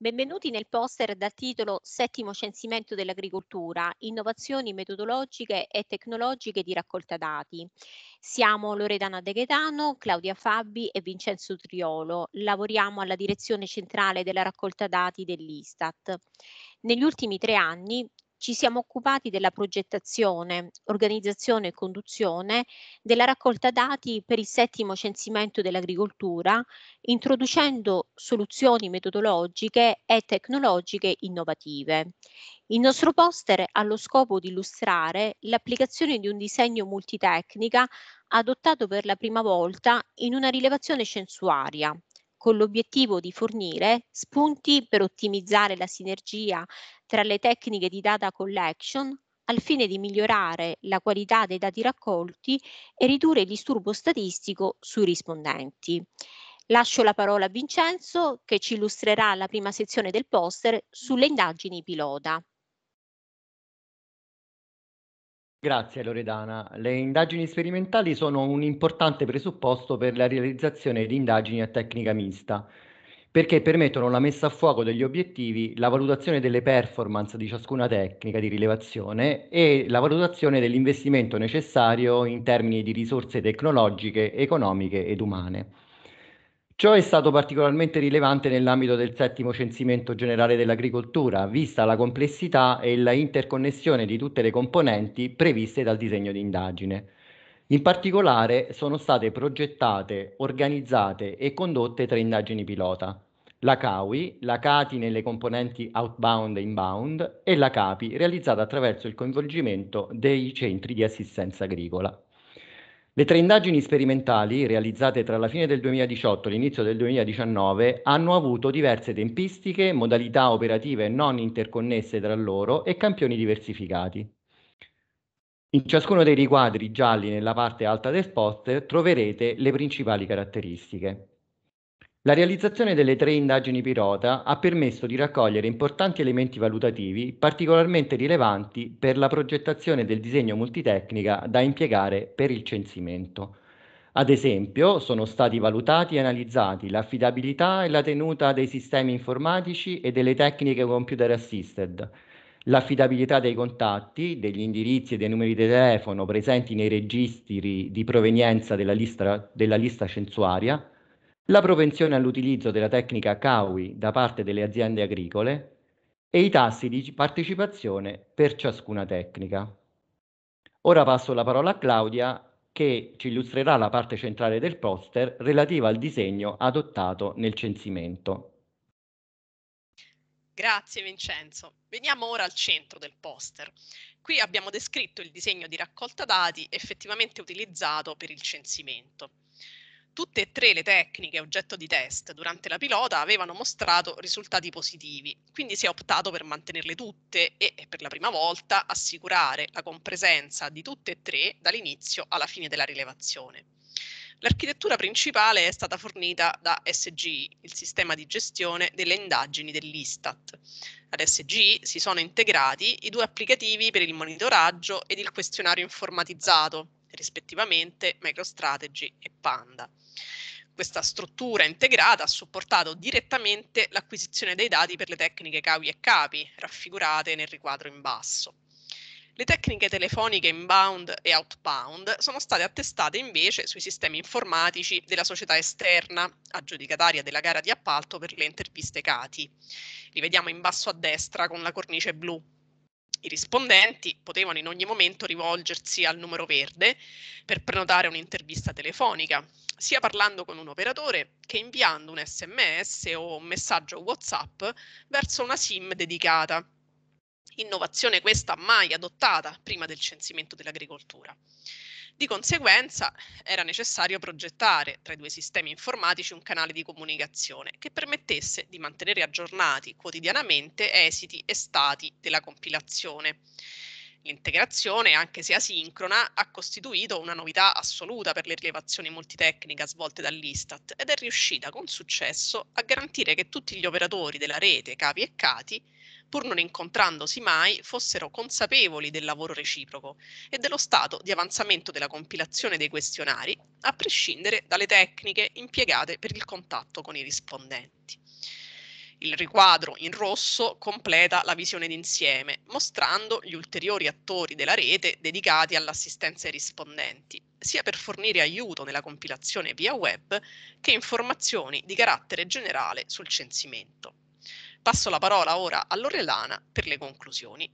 Benvenuti nel poster dal titolo Settimo censimento dell'agricoltura, innovazioni metodologiche e tecnologiche di raccolta dati. Siamo Loredana De Gaetano, Claudia Fabbi e Vincenzo Triolo. Lavoriamo alla direzione centrale della raccolta dati dell'Istat. Negli ultimi tre anni ci siamo occupati della progettazione, organizzazione e conduzione della raccolta dati per il settimo censimento dell'agricoltura, introducendo soluzioni metodologiche e tecnologiche innovative. Il nostro poster ha lo scopo di illustrare l'applicazione di un disegno multitecnica adottato per la prima volta in una rilevazione censuaria con l'obiettivo di fornire spunti per ottimizzare la sinergia tra le tecniche di data collection al fine di migliorare la qualità dei dati raccolti e ridurre il disturbo statistico sui rispondenti. Lascio la parola a Vincenzo che ci illustrerà la prima sezione del poster sulle indagini pilota. Grazie Loredana. Le indagini sperimentali sono un importante presupposto per la realizzazione di indagini a tecnica mista, perché permettono la messa a fuoco degli obiettivi, la valutazione delle performance di ciascuna tecnica di rilevazione e la valutazione dell'investimento necessario in termini di risorse tecnologiche, economiche ed umane. Ciò è stato particolarmente rilevante nell'ambito del settimo censimento generale dell'agricoltura, vista la complessità e la interconnessione di tutte le componenti previste dal disegno di indagine. In particolare sono state progettate, organizzate e condotte tre indagini pilota, la CAUI, la CATI nelle componenti outbound e inbound e la CAPI realizzata attraverso il coinvolgimento dei centri di assistenza agricola. Le tre indagini sperimentali, realizzate tra la fine del 2018 e l'inizio del 2019, hanno avuto diverse tempistiche, modalità operative non interconnesse tra loro e campioni diversificati. In ciascuno dei riquadri gialli nella parte alta del spot troverete le principali caratteristiche. La realizzazione delle tre indagini pilota ha permesso di raccogliere importanti elementi valutativi particolarmente rilevanti per la progettazione del disegno multitecnica da impiegare per il censimento. Ad esempio, sono stati valutati e analizzati l'affidabilità e la tenuta dei sistemi informatici e delle tecniche computer assisted, l'affidabilità dei contatti, degli indirizzi e dei numeri di telefono presenti nei registri di provenienza della lista, della lista censuaria, la propensione all'utilizzo della tecnica CAUI da parte delle aziende agricole e i tassi di partecipazione per ciascuna tecnica. Ora passo la parola a Claudia che ci illustrerà la parte centrale del poster relativa al disegno adottato nel censimento. Grazie Vincenzo. Veniamo ora al centro del poster. Qui abbiamo descritto il disegno di raccolta dati effettivamente utilizzato per il censimento tutte e tre le tecniche oggetto di test durante la pilota avevano mostrato risultati positivi, quindi si è optato per mantenerle tutte e per la prima volta assicurare la compresenza di tutte e tre dall'inizio alla fine della rilevazione. L'architettura principale è stata fornita da SGI, il sistema di gestione delle indagini dell'Istat. Ad SGI si sono integrati i due applicativi per il monitoraggio ed il questionario informatizzato, rispettivamente MicroStrategy e Panda. Questa struttura integrata ha supportato direttamente l'acquisizione dei dati per le tecniche cavi e capi, raffigurate nel riquadro in basso. Le tecniche telefoniche inbound e outbound sono state attestate invece sui sistemi informatici della società esterna, aggiudicataria della gara di appalto per le interviste CATI. Li vediamo in basso a destra con la cornice blu. I rispondenti potevano in ogni momento rivolgersi al numero verde per prenotare un'intervista telefonica, sia parlando con un operatore che inviando un sms o un messaggio WhatsApp verso una SIM dedicata. Innovazione questa mai adottata prima del censimento dell'agricoltura. Di conseguenza era necessario progettare tra i due sistemi informatici un canale di comunicazione che permettesse di mantenere aggiornati quotidianamente esiti e stati della compilazione. L'integrazione, anche se asincrona, ha costituito una novità assoluta per le rilevazioni multitecnica svolte dall'Istat ed è riuscita con successo a garantire che tutti gli operatori della rete, capi e cati, pur non incontrandosi mai, fossero consapevoli del lavoro reciproco e dello stato di avanzamento della compilazione dei questionari, a prescindere dalle tecniche impiegate per il contatto con i rispondenti. Il riquadro in rosso completa la visione d'insieme, mostrando gli ulteriori attori della rete dedicati all'assistenza ai rispondenti, sia per fornire aiuto nella compilazione via web che informazioni di carattere generale sul censimento. Passo la parola ora a Lorelana per le conclusioni.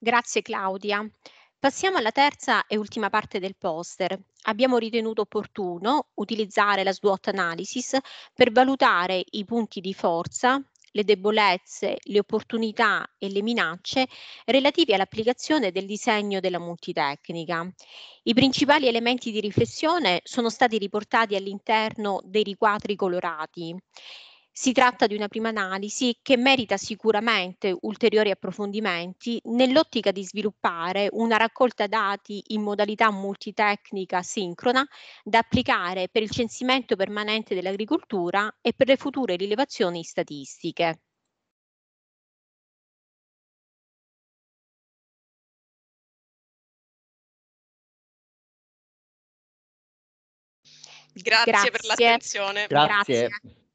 Grazie Claudia. Passiamo alla terza e ultima parte del poster. Abbiamo ritenuto opportuno utilizzare la SWOT analysis per valutare i punti di forza, le debolezze, le opportunità e le minacce relativi all'applicazione del disegno della multitecnica. I principali elementi di riflessione sono stati riportati all'interno dei riquadri colorati si tratta di una prima analisi che merita sicuramente ulteriori approfondimenti nell'ottica di sviluppare una raccolta dati in modalità multitecnica sincrona da applicare per il censimento permanente dell'agricoltura e per le future rilevazioni statistiche. Grazie, Grazie. per l'attenzione. Grazie. Grazie.